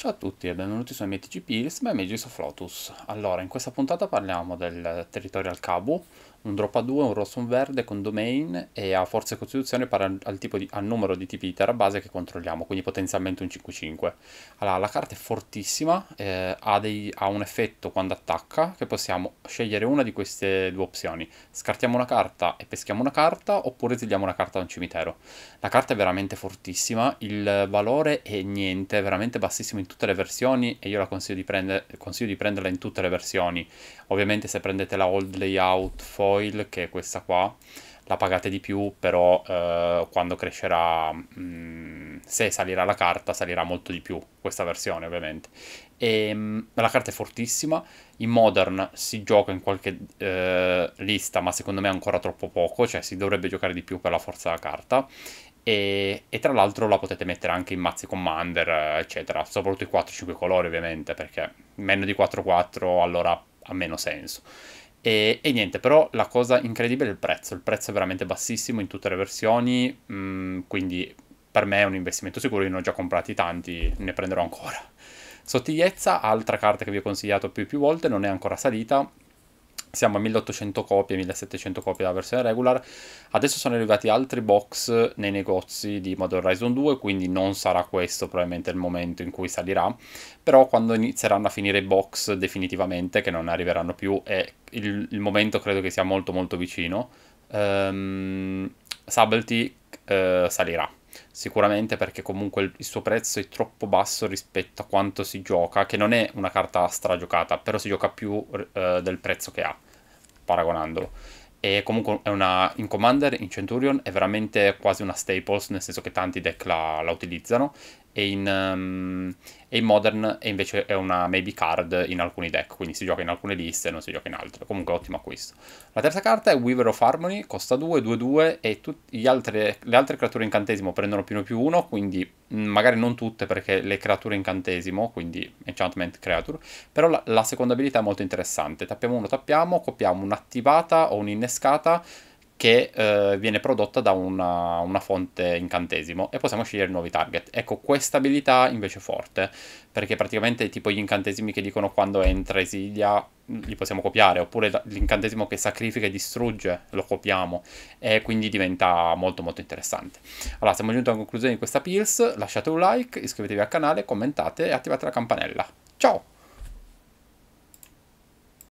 Ciao a tutti e benvenuti su MTG Pills by Magis of Lotus. Allora, in questa puntata parliamo del Territorial Cabo, un drop a 2, un rosso un verde con domain e a forza e costituzione pari al, di, al numero di tipi di terra base che controlliamo, quindi potenzialmente un 5-5. Allora, la carta è fortissima, eh, ha, dei, ha un effetto quando attacca che possiamo scegliere una di queste due opzioni. Scartiamo una carta e peschiamo una carta oppure esiliamo una carta da un cimitero. La carta è veramente fortissima, il valore è niente, è veramente bassissimo in tutte le versioni e io la consiglio di, prendere, consiglio di prenderla in tutte le versioni. Ovviamente se prendete la old layout foil, che è questa qua, la pagate di più, però eh, quando crescerà mh, mm, se salirà la carta salirà molto di più questa versione ovviamente. E, ehm, la carta è fortissima, in Modern si gioca in qualche eh, lista ma secondo me ancora troppo poco, cioè si dovrebbe giocare di più per la forza della carta. E, e, tra l'altro la potete mettere anche in mazzi commander, eccetera, soprattutto i 4-5 colori ovviamente, perché meno di 4-4 allora ha meno senso. E, e, niente, però la cosa incredibile è il prezzo, il prezzo è veramente bassissimo in tutte le versioni, mh, mm, quindi per me è un investimento sicuro, io ne ho già comprati tanti, ne prenderò ancora. Sottigliezza, altra carta che vi ho consigliato più e più volte, non è ancora salita, siamo a 1800 copie, 1700 copie della versione regular. Adesso sono arrivati altri box nei negozi di Modern Horizon 2, quindi non sarà questo probabilmente il momento in cui salirà, però quando inizieranno a finire i box definitivamente, che non arriveranno più, e il, il, momento credo che sia molto molto vicino, um, Subtlety uh, salirà sicuramente perché comunque il suo prezzo è troppo basso rispetto a quanto si gioca, che non è una carta stragiocata, però si gioca più eh, del prezzo che ha, paragonandolo. E comunque una, in Commander, in Centurion, è veramente quasi una staples, nel senso che tanti deck la, la utilizzano. E in, um, e in, Modern è invece è una maybe card in alcuni deck, quindi si gioca in alcune liste e non si gioca in altre. Comunque ottimo acquisto. La terza carta è Weaver of Harmony, costa 2, 2, 2 e tut- altre, le altre creature incantesimo prendono più 1 più 1, quindi Mm, magari non tutte perché le creature incantesimo, quindi enchantment creature, però la, la seconda abilità è molto interessante. Tappiamo uno, tappiamo, copiamo un'attivata o un'innescata che eh, viene prodotta da una, una, fonte incantesimo e possiamo scegliere nuovi target. Ecco, questa abilità invece è forte, perché praticamente tipo gli incantesimi che dicono quando entra esilia li possiamo copiare, oppure l'incantesimo che sacrifica e distrugge lo copiamo e quindi diventa molto molto interessante. Allora siamo giunti alla conclusione di questa pills, lasciate un like, iscrivetevi al canale, commentate e attivate la campanella. Ciao!